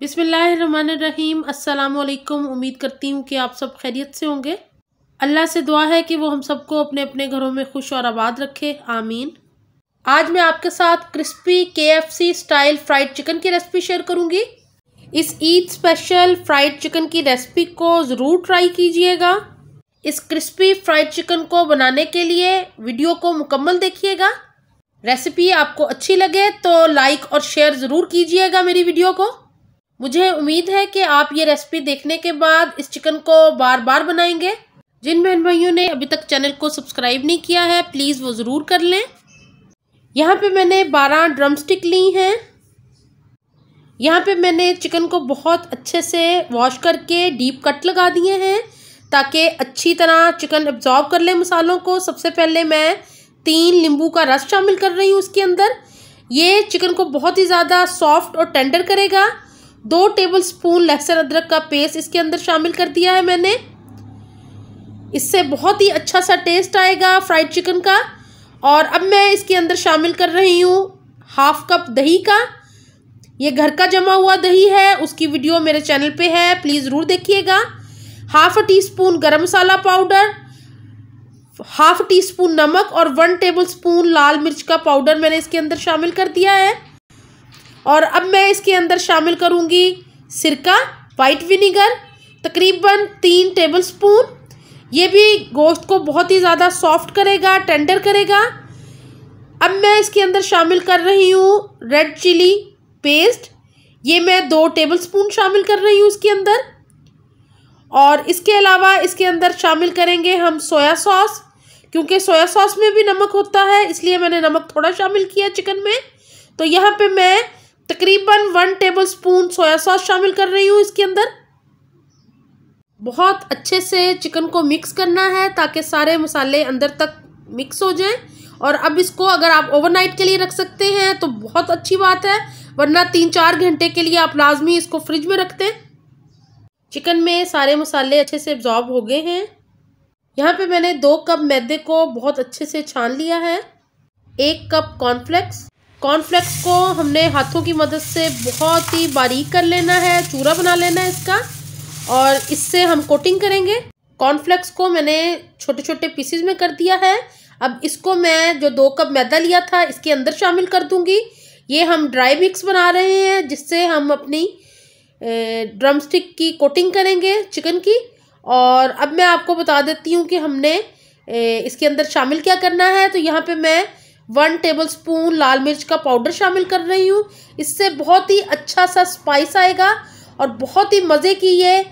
बिसमीम अल्लाम उम्मीद करती हूँ कि आप सब खैरियत से होंगे अल्लाह से दुआ है कि वो हम सबको अपने अपने घरों में खुश और आबाद रखे आमीन आज मैं आपके साथ क्रिस्पी सी स्टाइल फ्राइड चिकन की रेसिपी शेयर करूँगी इस ईद स्पेशल फ्राइड चिकन की रेसिपी को ज़रूर ट्राई कीजिएगा इस क्रिस्पी फ्राइड चिकन को बनाने के लिए वीडियो को मुकम्मल देखिएगा रेसिपी आपको अच्छी लगे तो लाइक और शेयर ज़रूर कीजिएगा मेरी वीडियो को मुझे उम्मीद है कि आप ये रेसिपी देखने के बाद इस चिकन को बार बार बनाएंगे जिन बहन भाइयों ने अभी तक चैनल को सब्सक्राइब नहीं किया है प्लीज़ वो ज़रूर कर लें यहाँ पे मैंने 12 ड्रम स्टिक ली हैं यहाँ पे मैंने चिकन को बहुत अच्छे से वॉश करके डीप कट लगा दिए हैं ताकि अच्छी तरह चिकन एब्जॉर्ब कर ले मसालों को सबसे पहले मैं तीन नींबू का रस शामिल कर रही हूँ उसके अंदर ये चिकन को बहुत ही ज़्यादा सॉफ्ट और टेंडर करेगा दो टेबल स्पून लहसुन अदरक का पेस्ट इसके अंदर शामिल कर दिया है मैंने इससे बहुत ही अच्छा सा टेस्ट आएगा फ्राइड चिकन का और अब मैं इसके अंदर शामिल कर रही हूँ हाफ कप दही का ये घर का जमा हुआ दही है उसकी वीडियो मेरे चैनल पे है प्लीज़ ज़रूर देखिएगा half teaspoon garam masala powder half teaspoon नमक और वन टेबल स्पून लाल मिर्च का पाउडर मैंने इसके अंदर शामिल कर दिया है और अब मैं इसके अंदर शामिल करूँगी सिरका वाइट विनीगर तकरीबन तीन टेबल स्पून ये भी गोश्त को बहुत ही ज़्यादा सॉफ्ट करेगा टेंडर करेगा अब मैं इसके अंदर शामिल कर रही हूँ रेड चिली पेस्ट ये मैं दो टेबल स्पून शामिल कर रही हूँ इसके अंदर और इसके अलावा इसके अंदर शामिल करेंगे हम सोया सॉस क्योंकि सोया सॉस में भी नमक होता है इसलिए मैंने नमक थोड़ा शामिल किया चिकन में तो यहाँ पे मैं तकरीबन one tablespoon soya sauce शामिल कर रही हूँ इसके अंदर बहुत अच्छे से चिकन को मिक्स करना है ताकि सारे मसाले अंदर तक मिक्स हो जाएं और अब इसको अगर आप ओवरनाइट के लिए रख सकते हैं तो बहुत अच्छी बात है वरना तीन चार घंटे के लिए आप लाजमी इसको फ्रिज में रख दें चिकन में सारे मसाले अच्छे से एब्जॉर्ब हो गए हैं यहाँ पे मैंने दो कप मैदे को बहुत अच्छे से छान लिया है एक कप कॉर्नफ्लेक्स कॉर्नफ्लेक्स को हमने हाथों की मदद से बहुत ही बारीक कर लेना है चूरा बना लेना है इसका और इससे हम कोटिंग करेंगे कॉर्नफ्लेक्स को मैंने छोटे छोटे पीसीज में कर दिया है अब इसको मैं जो दो कप मैदा लिया था इसके अंदर शामिल कर दूंगी ये हम ड्राई मिक्स बना रहे हैं जिससे हम अपनी ड्रम स्टिक की कोटिंग करेंगे चिकन की और अब मैं आपको बता देती हूँ कि हमने इसके अंदर शामिल क्या करना है तो यहाँ पे मैं वन टेबल स्पून लाल मिर्च का पाउडर शामिल कर रही हूँ इससे बहुत ही अच्छा सा स्पाइस आएगा और बहुत ही मज़े की ये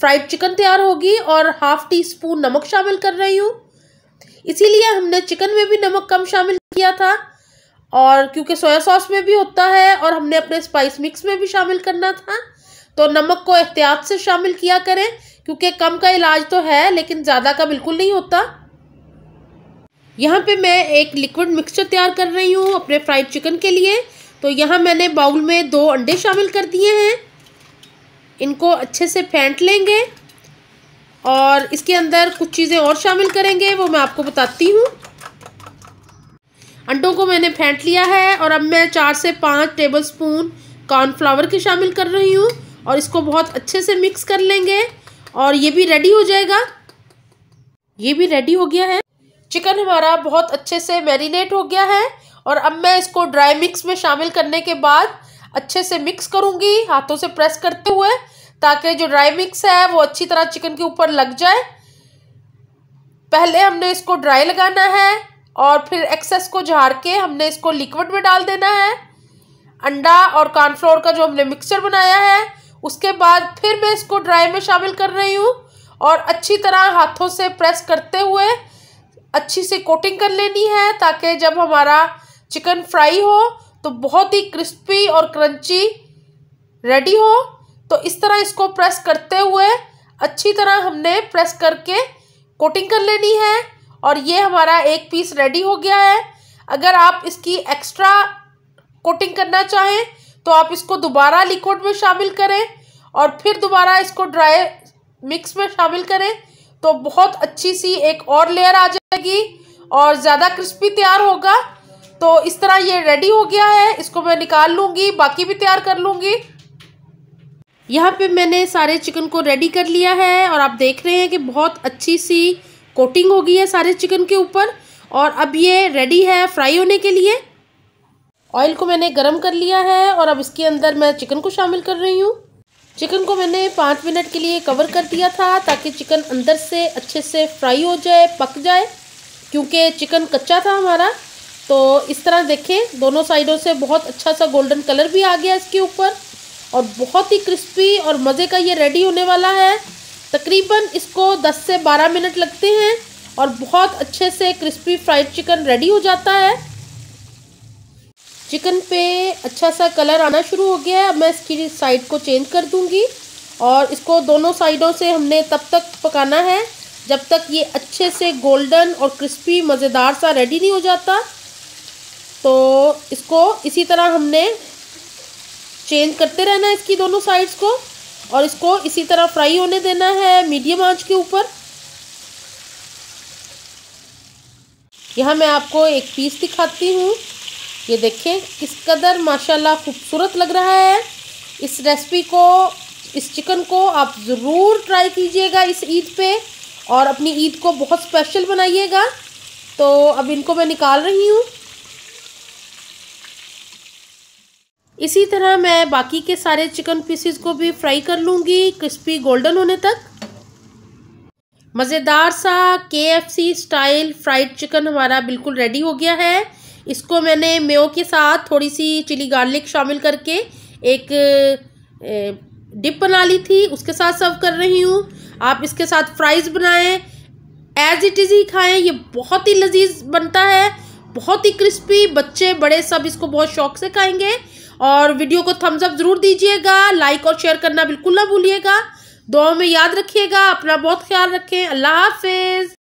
फ्राइड चिकन तैयार होगी और हाफ टी स्पून नमक शामिल कर रही हूँ इसीलिए हमने चिकन में भी नमक कम शामिल किया था और क्योंकि सोया सॉस में भी होता है और हमने अपने स्पाइस मिक्स में भी शामिल करना था तो नमक को एहतियात से शामिल किया करें क्योंकि कम का इलाज तो है लेकिन ज़्यादा का बिल्कुल नहीं होता यहाँ पे मैं एक लिक्विड मिक्सचर तैयार कर रही हूँ अपने फ्राइड चिकन के लिए तो यहाँ मैंने बाउल में दो अंडे शामिल कर दिए हैं इनको अच्छे से फेंट लेंगे और इसके अंदर कुछ चीज़ें और शामिल करेंगे वो मैं आपको बताती हूँ अंडों को मैंने फेंट लिया है और अब मैं चार से पाँच टेबल स्पून कॉर्नफ्लावर के शामिल कर रही हूँ और इसको बहुत अच्छे से मिक्स कर लेंगे और ये भी रेडी हो जाएगा ये भी रेडी हो गया है चिकन हमारा बहुत अच्छे से मैरिनेट हो गया है और अब मैं इसको ड्राई मिक्स में शामिल करने के बाद अच्छे से मिक्स करूँगी हाथों से प्रेस करते हुए ताकि जो ड्राई मिक्स है वो अच्छी तरह चिकन के ऊपर लग जाए पहले हमने इसको ड्राई लगाना है और फिर एक्सेस को झाड़ के हमने इसको लिक्विड में डाल देना है अंडा और कॉर्नफ्लोर का जो हमने मिक्सचर बनाया है उसके बाद फिर मैं इसको ड्राई में शामिल कर रही हूँ और अच्छी तरह हाथों से प्रेस करते हुए अच्छी से कोटिंग कर लेनी है ताकि जब हमारा चिकन फ्राई हो तो बहुत ही क्रिस्पी और क्रंची रेडी हो तो इस तरह इसको प्रेस करते हुए अच्छी तरह हमने प्रेस करके कोटिंग कर लेनी है और ये हमारा एक पीस रेडी हो गया है अगर आप इसकी एक्स्ट्रा कोटिंग करना चाहें तो आप इसको दोबारा लिक्विड में शामिल करें और फिर दोबारा इसको ड्राई मिक्स में शामिल करें तो बहुत अच्छी सी एक और लेयर आ जाए जाएगी और ज़्यादा क्रिस्पी तैयार होगा तो इस तरह ये रेडी हो गया है इसको मैं निकाल लूँगी बाकी भी तैयार कर लूँगी यहाँ पे मैंने सारे चिकन को रेडी कर लिया है और आप देख रहे हैं कि बहुत अच्छी सी कोटिंग हो गई है सारे चिकन के ऊपर और अब ये रेडी है फ्राई होने के लिए ऑयल को मैंने गरम कर लिया है और अब इसके अंदर मैं चिकन को शामिल कर रही हूँ चिकन को मैंने पाँच मिनट के लिए कवर कर दिया था ताकि चिकन अंदर से अच्छे से फ्राई हो जाए पक जाए क्योंकि चिकन कच्चा था हमारा तो इस तरह देखें दोनों साइडों से बहुत अच्छा सा गोल्डन कलर भी आ गया इसके ऊपर और बहुत ही क्रिस्पी और मज़े का ये रेडी होने वाला है तकरीबन इसको 10 से 12 मिनट लगते हैं और बहुत अच्छे से क्रिस्पी फ्राइड चिकन रेडी हो जाता है चिकन पे अच्छा सा कलर आना शुरू हो गया है अब मैं इसकी साइड को चेंज कर दूंगी और इसको दोनों साइडों से हमने तब तक पकाना है जब तक ये अच्छे से गोल्डन और क्रिस्पी मज़ेदार सा रेडी नहीं हो जाता तो इसको इसी तरह हमने चेंज करते रहना है इसकी दोनों साइड्स को और इसको इसी तरह फ्राई होने देना है मीडियम आंच के ऊपर यहाँ मैं आपको एक पीस दिखाती हूँ ये देखें इस कदर माशाल्लाह खूबसूरत लग रहा है इस रेसिपी को इस चिकन को आप ज़रूर ट्राई कीजिएगा इस ईद पे और अपनी ईद को बहुत स्पेशल बनाइएगा तो अब इनको मैं निकाल रही हूँ इसी तरह मैं बाकी के सारे चिकन पीसीस को भी फ्राई कर लूँगी क्रिस्पी गोल्डन होने तक मज़ेदार सा के स्टाइल फ्राइड चिकन हमारा बिल्कुल रेडी हो गया है इसको मैंने मेो के साथ थोड़ी सी चिली गार्लिक शामिल करके एक डिप बना ली थी उसके साथ सर्व कर रही हूँ आप इसके साथ फ्राइज़ बनाएं एज इट इज़ ही खाएं ये बहुत ही लजीज बनता है बहुत ही क्रिस्पी बच्चे बड़े सब इसको बहुत शौक से खाएंगे और वीडियो को थम्स अप ज़रूर दीजिएगा लाइक और शेयर करना बिल्कुल ना भूलिएगा दो में याद रखिएगा अपना बहुत ख्याल रखें अल्लाह हाफिज़